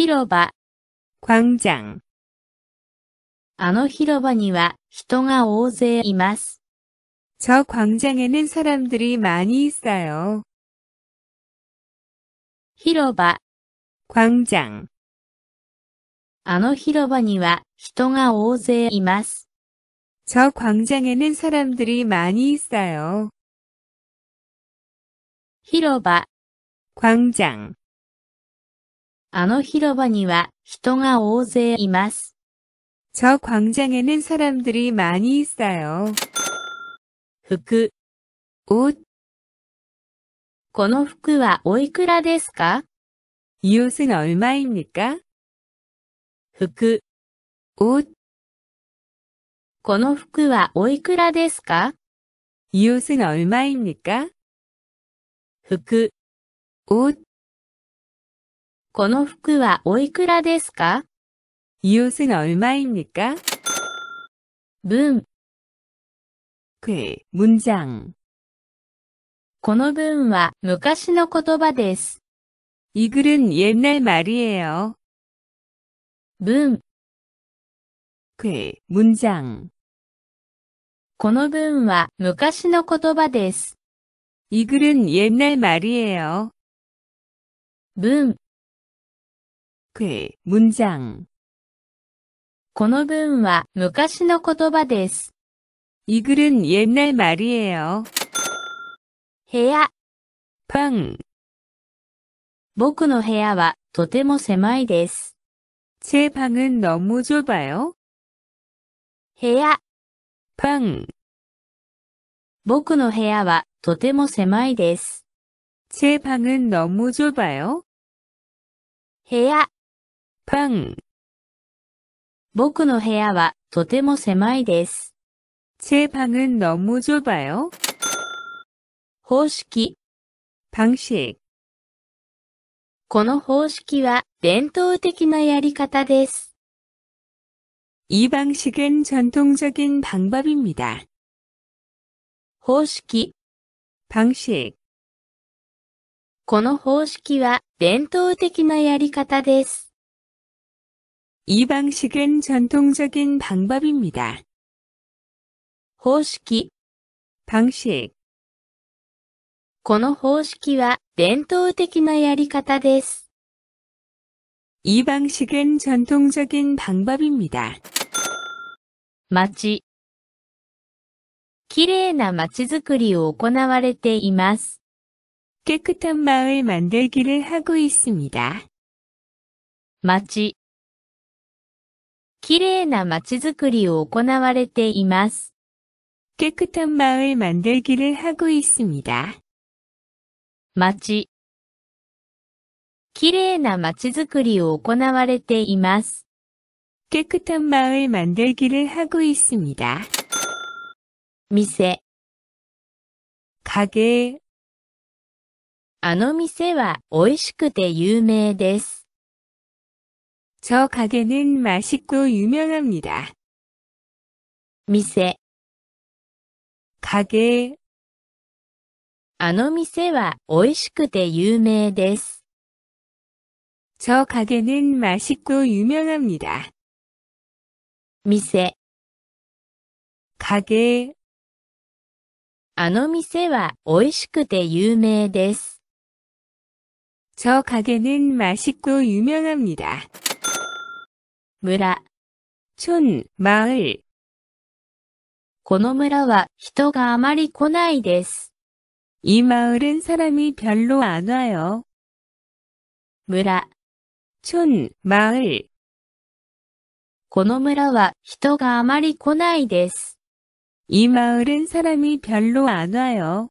広場 광장 あの広場には人が大勢います。저 광장에는 사람들이 많이 있어요. 広場 광장 あの広場には人が大勢います。저 광장에는 사람들이 많이 있어요. 広場 광장 あの広場には人が大勢います。저광장에는사람들이많이있어요服옷この服はおいくらですか服옷この服はおいくらですか服옷この服はおいくらですかい옷은얼마입니むんじゃん。この文は昔の言葉です。이글은옛날말이에요文、글문장この文は昔の言葉です。이글은옛날말이에요文、그문장この文は昔の言葉です。이글은옛날말이에요部屋방僕の部屋はとても狭いです。제방은너무좁아요部屋방僕の部屋はとても狭いです。제방은너무좁아요部屋パン。僕の部屋はとても狭いです。제방은너무좁아요方式。방 식。 この方式は伝統的なやり方です。이방식은전통적인방법입니 다。 方式。방 식。 この方式は伝統的なやり方です。이 방식은 전통적인 방법입니다. 方式방식この方式は伝統的なやり方です。이 방식은 전통적인 방법입니다. 街。綺麗な街づくりを行われています。 깨끗한 마을 만들기를 하고 있습니다. 街。綺麗な街づくりを行われています。깨끗한마을만들기를하고있습니다街綺麗な街づくりを行われています。깨끗한마을만들기를하고있습니다店가게あの店は美味しくて有名です。저 가게는 맛있고 유명합니다. 店、가게, あの店は美味しくて有名です。저 가게는 맛있고 유명합니다. 店、가게, あの店は美味しくて有名です。저 가게는 맛있고 유명합니다. 村。村、ョこの村は人があまり来ないです。이마을은사람이별로안와요무라촌마この村は人があまり来ないです이마을은사람이별로안와요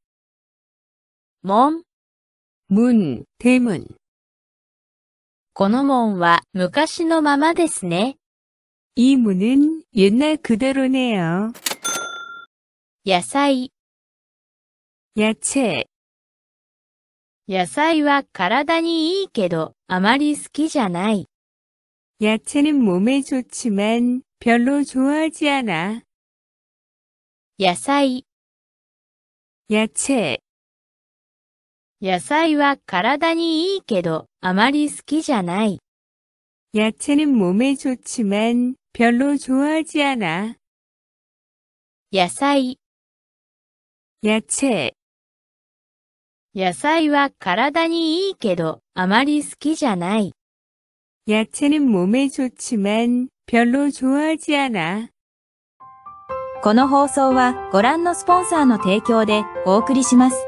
門문 대문この門は昔のままですね。이 문은 옛날 그대로네요. 野菜 야채 野菜は体にいいけど、あまり好きじゃない。 야채는 몸에 좋지만 별로 좋아하지 않아. 野菜 야채 野菜は体にいいけど、あまり好きじゃない。野菜몸에좋지만별로좋아하지않아野菜野菜は体にいいけど、あまり好きじゃない。野菜몸에좋지만별로좋아하지않아この放送はご覧のスポンサーの提供でお送りします。